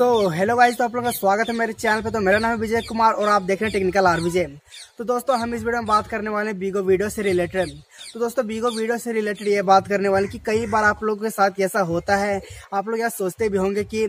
so hello guys तो आप लोगों का स्वागत है मेरे चैनल पे तो मेरा नाम है विजय कुमार और आप देख रहे हैं टेक्निकल आर विजय तो दोस्तों हम इस वीडियो में बात करने वाले हैं बीगो वीडियो से रिलेटेड तो दोस्तों बीगो वीडियो से रिलेटेड ये बात करने वाले कि कई बार आप लोगों के साथ ऐसा होता है आप लोग यहाँ सोचते भी होंगे कि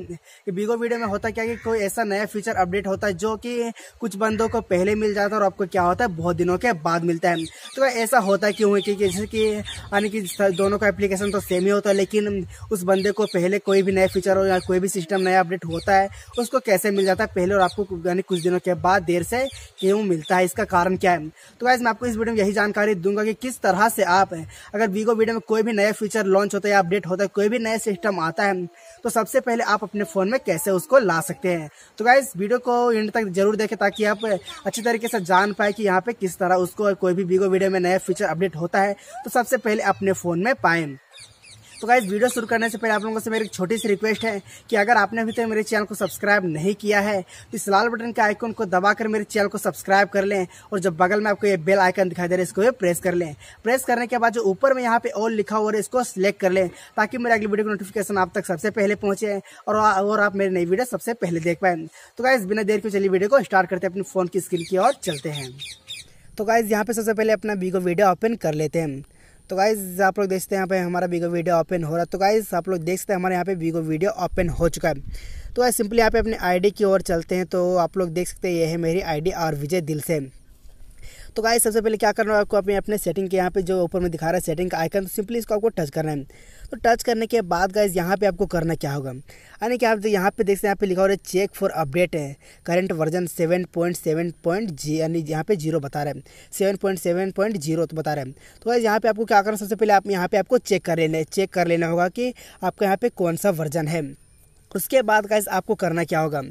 बीगो वीडियो में होता क्या कि कोई ऐसा नया फीचर अपडेट होता है जो कि कुछ बंदों को पहले मिल जाता है और आपको क्या होता है बहुत दिनों के बाद मिलता है तो ऐसा होता क्यों है क्योंकि जैसे कि यानी कि दोनों का एप्लीकेशन तो सेम ही होता है लेकिन उस बंदे को पहले कोई भी नया फीचर हो या कोई भी सिस्टम नया अपडेट होता है उसको कैसे मिल जाता है पहले और आपको यानी कुछ दिनों के बाद देर से क्यों मिलता है इसका कारण क्या है तो वैसे मैं आपको इस वीडियो में यही जानकारी दूंगा कि किस तरह वहाँ से आप हैं अगर वीगो वीडियो में कोई भी नया फीचर लॉन्च होता है या अपडेट होता है कोई भी नया सिस्टम आता है तो सबसे पहले आप अपने फ़ोन में कैसे उसको ला सकते हैं तो गाइज वीडियो को एंड तक जरूर देखें ताकि आप अच्छी तरीके से जान पाए कि यहाँ पे किस तरह उसको कोई भी वीगो वीडियो में नया फीचर अपडेट होता है तो सबसे पहले अपने फ़ोन में पाएँ तो गाइज वीडियो शुरू करने से पहले आप लोगों से मेरी एक छोटी सी रिक्वेस्ट है कि अगर आपने अभी तक तो मेरे चैनल को सब्सक्राइब नहीं किया है तो इस लाल बटन के आइकन को दबाकर मेरे चैनल को सब्सक्राइब कर लें और जब बगल में आपको ये बेल आइकन दिखाई दे रहा है इसको ये प्रेस कर लें प्रेस करने के बाद जो ऊपर में यहाँ पे ऑल लिखा हुआ है इसको सिलेक्ट कर लें ताकि मेरे अगली वीडियो की नोटिफिकेशन आप तक सबसे पहले पहुंचे और, आप मेरी नई वीडियो सबसे पहले देख पाए तो गाइज बिना देर के चलिए वीडियो को स्टार्ट करते हैं अपने फोन की स्क्रीन की और चलते हैं तो गाइज यहाँ पे सबसे पहले अपना वीगो वीडियो ओपन कर लेते हैं तो गाइज़ आप लोग देखते हैं यहाँ पे हमारा वीगो वीडियो ओपन हो रहा है तो गाइज़ आप लोग देख सकते हैं हमारे यहाँ पे वीगो वीडियो ओपन हो चुका है तो गाइज सिंपली यहाँ पे अपने आईडी की ओर चलते हैं तो आप लोग देख सकते हैं ये है मेरी आईडी और विजय दिल से तो गाइस सबसे पहले क्या करना है आपको अपने अपने सेटिंग के यहाँ पे जो ऊपर में दिखा रहा है सेटिंग का आइकन तो सिंपली इसको आपको टच करना है तो टच करने के बाद गाइस यहाँ पे आपको करना क्या होगा यानी कि आप यहाँ पे देख सकते हैं यहाँ पे लिखा हो रहा है चेक फॉर अपडेट है current version seven point seven point जी यानी यहाँ पे जीरो बता रहे हैं seven point seven point zero तो बता रहे हैं तो गाइस यहाँ पे आपको क्या करना सबसे पहले आप यहाँ पे आपको चेक कर लेना चेक कर लेना होगा कि आपका यहाँ पे कौन सा वर्जन है उसके बाद गाइज आपको करना क्या होगा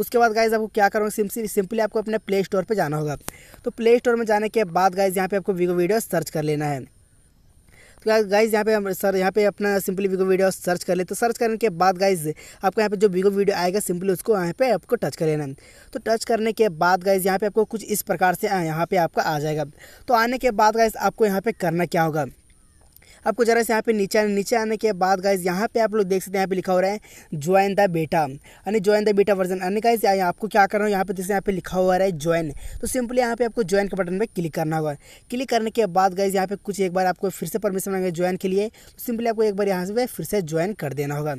उसके बाद गाइज आपको क्या करोगे सिंपली सिंपली आपको अपने प्ले स्टोर पर जाना होगा तो प्ले स्टोर में जाने के बाद गाइज यहाँ पे आपको वीगो वीडियो सर्च कर लेना है तो गाइज यहाँ पे हम सर यहाँ पे अपना सिंपली वीगो वीडियो सर्च कर ले तो सर्च करने के बाद गाइज आपको यहाँ पे जो वीगो वीडियो आएगा सिंपली उसको यहाँ पे आपको टच कर लेना है तो टच करने के बाद गाइज यहाँ पे आपको कुछ इस प्रकार से यहाँ पे आपका आ जाएगा तो आने के बाद गाइज आपको यहाँ पे करना क्या होगा आपको जरा से यहाँ पे नीचे आने नीचे आने के बाद गाइज यहाँ पे आप लोग देख सकते हैं यहाँ पे लिखा हो रहा है ज्वाइन द बेटा यानी ज्वाइन द बेटा वर्जन यानी गाइज आपको क्या करना हूँ यहाँ पे जैसे यहाँ पे लिखा हुआ रहा है ज्वाइन तो सिंपली यहाँ पे आपको ज्वाइन के बटन पर क्लिक करना होगा क्लिक करने के बाद गाइज यहाँ पे कुछ एक बार आपको फिर से परमिशन मांगे ज्वाइन के लिए तो सिंपली आपको एक बार यहाँ से फिर से ज्वाइन कर देना होगा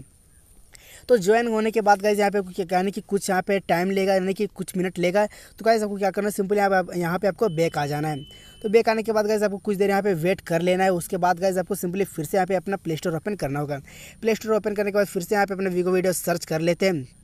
तो ज्वाइन होने के बाद गाइज यहाँ पे आपको क्या यानी कि कुछ यहाँ पे टाइम लेगा यानी कि कुछ मिनट लेगा तो गाइज आपको क्या करना है सिंपल यहाँ पे यहाँ पे आपको बैक आ जाना है तो बैक आने के बाद गाइज आपको कुछ देर यहाँ पे वेट कर लेना है उसके बाद गाइज आपको सिंपली फिर से यहाँ पे अपना प्ले स्टोर ओपन करना होगा प्ले स्टोर ओपन करने के बाद फिर से यहाँ पे अपना वीगो वीडियो सर्च कर लेते हैं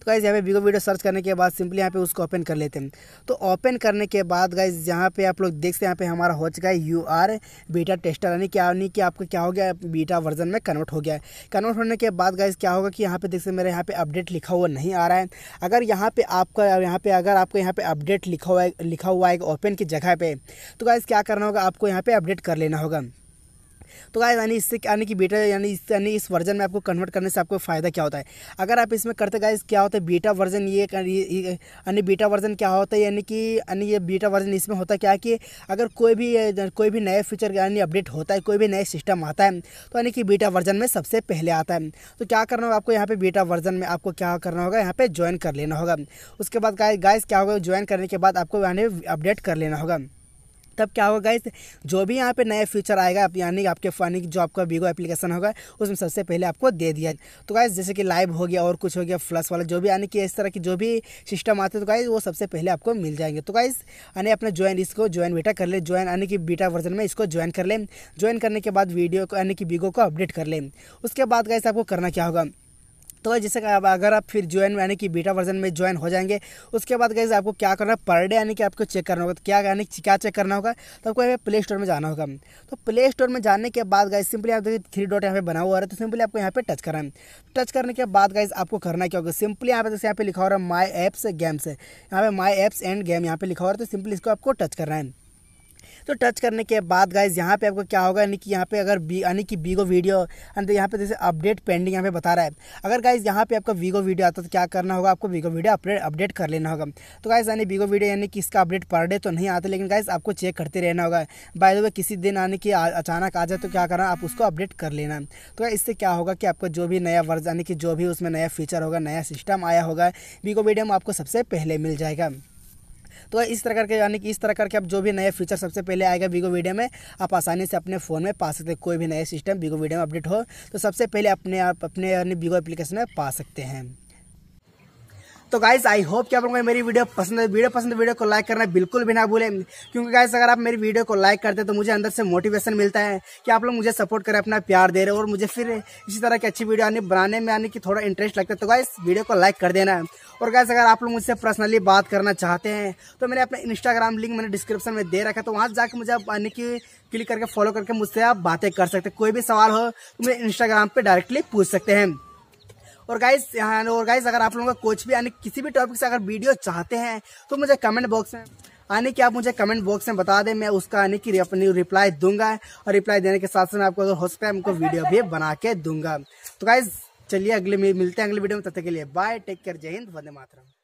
तो गाइज़ यहाँ पे वीवो वीडियो सर्च करने के बाद सिंपली यहाँ पे उसको ओपन कर लेते हैं तो ओपन करने के बाद गाइज़ यहाँ पे आप लोग देख सकते हैं यहाँ पे हमारा हो चुका है यू आर बीटा टेस्टर यानी क्या नहीं कि आपका क्या हो गया बीटा वर्जन में कन्वर्ट हो गया है कन्वर्ट होने के बाद गाइज़ क्या होगा कि यहाँ पे देख सकते मेरे यहाँ पे अपडेट लिखा हुआ नहीं आ रहा है अगर यहाँ पे आपका यहाँ पे अगर आपको यहाँ पे अपडेट लिखा हुआ है लिखा हुआ है ओपन की जगह पर तो गाइज़ क्या करना होगा आपको यहाँ पे अपडेट कर लेना होगा तो गाय यानी इससे यानी कि बेटा यानी इस यानी इस वर्जन में आपको कन्वर्ट करने से आपको फ़ायदा क्या होता है अगर आप इसमें करते गाइस क्या होता है बीटा वर्जन ये यानी बीटा वर्जन क्या होता है यानी कि यानी ये बीटा वर्जन इसमें होता क्या है कि अगर कोई भी कोई भी नया फीचर यानी अपडेट होता है कोई भी नया सिस्टम आता है तो यानी कि बीटा वर्जन में सबसे पहले आता है तो क्या करना होगा आपको यहाँ पर बीटा वर्जन में आपको क्या करना होगा यहाँ पर ज्वाइन कर लेना होगा उसके बाद गाइस क्या होगा ज्वाइन करने के बाद आपको यानी अपडेट कर लेना होगा तब क्या होगा गाइस जो भी यहाँ पे नया फीचर आएगा यानी आपके यानी जो आपका वीगो एप्लीकेशन होगा उसमें सबसे पहले आपको दे दिया तो गाइस जैसे कि लाइव हो गया और कुछ हो गया फ्लस वाला जो भी यानी कि इस तरह की जो भी सिस्टम आते हैं तो गाइज वो सबसे पहले आपको मिल जाएंगे तो गाइज यानी अपना ज्वाइन इसको ज्वाइन बेटा कर ले ज्वाइन यानी कि बीटा वर्जन में इसको ज्वाइन कर लें ज्वाइन करने के बाद वीडियो को यानी कि वीगो को अपडेट कर लें उसके बाद गाइस आपको करना क्या होगा तो जैसे अगर आप फिर ज्वाइन यानी कि बीटा वर्जन में ज्वाइन हो जाएंगे उसके बाद गैस आपको क्या करना है पर डे यानी कि आपको चेक करना होगा तो क्या यानी क्या चेक करना होगा तो आपको यहाँ पे प्ले स्टोर में जाना होगा तो प्ले स्टोर में जाने के बाद गए सिंपली आप देखिए थ्री डॉट यहाँ पे बना हुआ है तो सिंपली आपको यहाँ पे टच करना है टच करने के बाद गाइज आपको करना क्या होगा सिंपली यहाँ पे जैसे यहाँ पे लिखा हो रहा है माई ऐप्स गेम्स यहाँ पे माई एप्स एंड गेम यहाँ पे लिखा हो रहा है तो सिंपली इसको आपको टच करना है तो टच करने के बाद गाइज यहाँ पे आपको क्या होगा यानी कि यहाँ पे अगर बी यानी कि वीगो वीडियो यहाँ पे जैसे अपडेट पेंडिंग यहाँ पे बता रहा है अगर गाइज यहाँ पे आपका वीगो वीडियो आता है तो क्या करना होगा आपको वीगो वीडियो अपडेट अपडेट कर लेना होगा तो गाइज यानी वीगो वीडियो यानी कि इसका अपडेट पर डे तो नहीं आता लेकिन गाइज आपको चेक करते रहना होगा बाय द वे किसी दिन आने की अचानक आ जाए तो क्या करना आप उसको अपडेट कर लेना तो इससे क्या होगा कि आपको जो भी नया वर्ज यानी कि जो भी उसमें नया फीचर होगा नया सिस्टम आया होगा वीगो वीडियो में आपको सबसे पहले मिल जाएगा तो इस तरह करके यानी कि इस तरह करके आप जो भी नया फीचर सबसे पहले आएगा वीगो वीडियो में आप आसानी से अपने फ़ोन में पा सकते हैं कोई भी नया सिस्टम वीगो वीडियो में अपडेट हो तो सबसे पहले अपने आप अपने यानी वीगो एप्लीकेशन में पा सकते हैं तो गाइज आई होप कि आप लोगों को मेरी वीडियो पसंद है वीडियो पसंद वीडियो को लाइक करना बिल्कुल भी ना भूलें क्योंकि गाइज अगर आप मेरी वीडियो को लाइक करते तो मुझे अंदर से मोटिवेशन मिलता है कि आप लोग मुझे सपोर्ट करें अपना प्यार दे रहे और मुझे फिर इसी तरह की अच्छी वीडियो आने बनाने में आने की थोड़ा इंटरेस्ट लगता है तो गाइज वीडियो को लाइक कर देना और गैस अगर आप लोग मुझसे पर्सनली बात करना चाहते हैं तो मैंने अपना इंस्टाग्राम लिंक मैंने डिस्क्रिप्शन में दे रखा है तो वहाँ जाकर मुझे आप आने की क्लिक करके फॉलो करके मुझसे आप बातें कर सकते कोई भी सवाल हो तो मुझे इंस्टाग्राम पर डायरेक्टली पूछ सकते हैं और गाइस यहाँ और गाइस अगर आप लोगों का कुछ भी यानी किसी भी टॉपिक से अगर वीडियो चाहते हैं तो मुझे कमेंट बॉक्स में यानी कि आप मुझे कमेंट बॉक्स में बता दें मैं उसका यानी कि अपनी रिप्लाई दूंगा और रिप्लाई देने के साथ साथ मैं आपको अगर हो सकता है उनको वीडियो भी बना के दूंगा तो गाइज चलिए अगले मिलते हैं अगले वीडियो में तब तक के लिए बाय टेक केयर जय हिंद वंदे मातरम